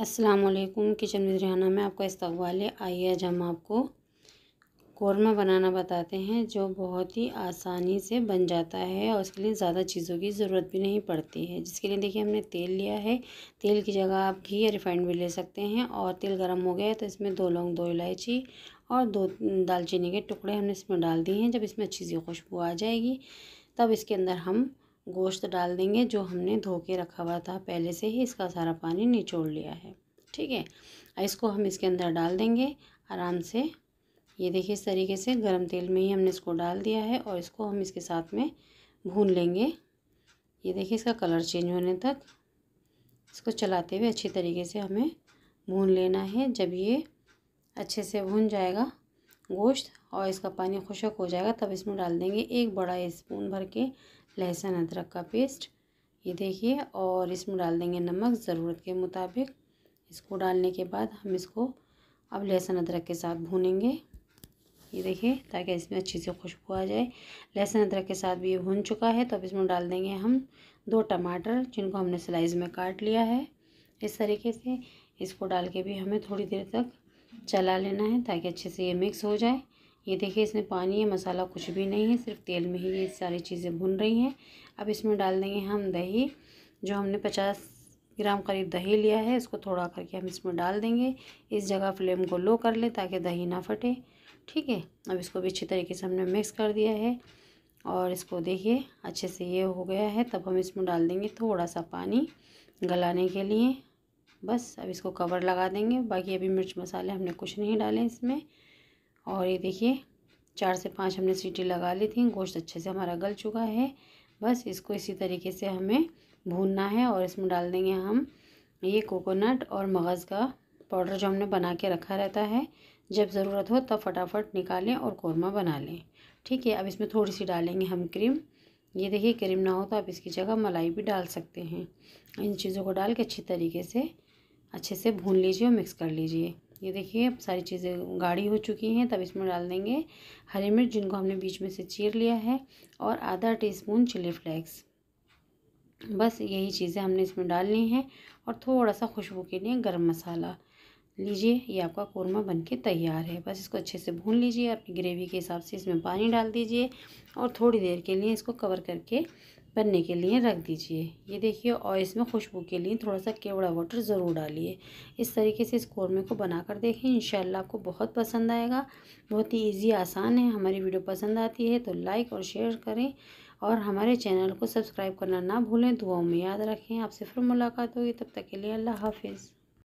असलकुम kitchen with Rihanna में आपका इस्तकबाल है आइए आज हम आपको कौरमा बनाना बताते हैं जो बहुत ही आसानी से बन जाता है और उसके लिए ज़्यादा चीज़ों की ज़रूरत भी नहीं पड़ती है जिसके लिए देखिए हमने तेल लिया है तेल की जगह आप घी या रिफाइंड भी ले सकते हैं और तेल गर्म हो गया है तो इसमें दो लौंग दो इलायची और दो दालचीनी के टुकड़े हमने इसमें डाल दिए हैं जब इसमें अच्छी सी खुशबू आ जाएगी तब इसके अंदर हम गोश्त डाल देंगे जो हमने धो के रखा हुआ था पहले से ही इसका सारा पानी निचोड़ लिया है ठीक है इसको हम इसके अंदर डाल देंगे आराम से ये देखिए इस तरीके से गरम तेल में ही हमने इसको डाल दिया है और इसको हम इसके साथ में भून लेंगे ये देखिए इसका कलर चेंज होने तक इसको चलाते हुए अच्छी तरीके से हमें भून लेना है जब ये अच्छे से भून जाएगा गोश्त और इसका पानी खुशक हो जाएगा तब इसमें डाल देंगे एक बड़ा स्पून भर के लहसुन अदरक का पेस्ट ये देखिए और इसमें डाल देंगे नमक ज़रूरत के मुताबिक इसको डालने के बाद हम इसको अब लहसुन अदरक के साथ भूनेंगे ये देखिए ताकि इसमें अच्छी से खुशबू आ जाए लहसुन अदरक के साथ भी ये भून चुका है तो अब इसमें डाल देंगे हम दो टमाटर जिनको हमने स्लाइस में काट लिया है इस तरीके से इसको डाल के भी हमें थोड़ी देर तक चला लेना है ताकि अच्छे से ये मिक्स हो जाए ये देखिए इसमें पानी है मसाला कुछ भी नहीं है सिर्फ तेल में ही ये सारी चीज़ें भुन रही हैं अब इसमें डाल देंगे हम दही जो हमने पचास ग्राम करीब दही लिया है इसको थोड़ा करके हम इसमें डाल देंगे इस जगह फ्लेम को लो कर ले ताकि दही ना फटे ठीक है अब इसको भी अच्छी तरीके से हमने मिक्स कर दिया है और इसको देखिए अच्छे से ये हो गया है तब हम इसमें डाल देंगे थोड़ा सा पानी गलाने के लिए बस अब इसको कवर लगा देंगे बाकी अभी मिर्च मसाले हमने कुछ नहीं डाले इसमें और ये देखिए चार से पाँच हमने सीटी लगा ली थी गोश्त अच्छे से हमारा गल चुका है बस इसको इसी तरीके से हमें भूनना है और इसमें डाल देंगे हम ये कोकोनट और मगज़ का पाउडर जो हमने बना के रखा रहता है जब ज़रूरत हो तब फटाफट निकालें और कौरमा बना लें ठीक है अब इसमें थोड़ी सी डालेंगे हम क्रीम ये देखिए क्रीम ना हो तो आप इसकी जगह मलाई भी डाल सकते हैं इन चीज़ों को डाल के अच्छी तरीके से अच्छे से भून लीजिए और मिक्स कर लीजिए ये देखिए अब सारी चीज़ें गाढ़ी हो चुकी हैं तब इसमें डाल देंगे हरी मिर्च जिनको हमने बीच में से चीर लिया है और आधा टीस्पून चिली फ्लेक्स बस यही चीज़ें हमने इसमें डालनी हैं और थोड़ा सा खुशबू के लिए गर्म मसाला लीजिए ये आपका कौरमा बनके तैयार है बस इसको अच्छे से भून लीजिए अपनी ग्रेवी के हिसाब से इसमें पानी डाल दीजिए और थोड़ी देर के लिए इसको कवर करके बनने के लिए रख दीजिए ये देखिए और इसमें खुशबू के लिए थोड़ा सा केवड़ा वाटर ज़रूर डालिए इस तरीके से इस कौरमे को बनाकर देखें इन आपको बहुत पसंद आएगा बहुत ही ईजी आसान है हमारी वीडियो पसंद आती है तो लाइक और शेयर करें और हमारे चैनल को सब्सक्राइब करना ना भूलें दुआओं में याद रखें आपसे फिर मुलाकात होगी तब तक के लिए अल्लाह हाफिज़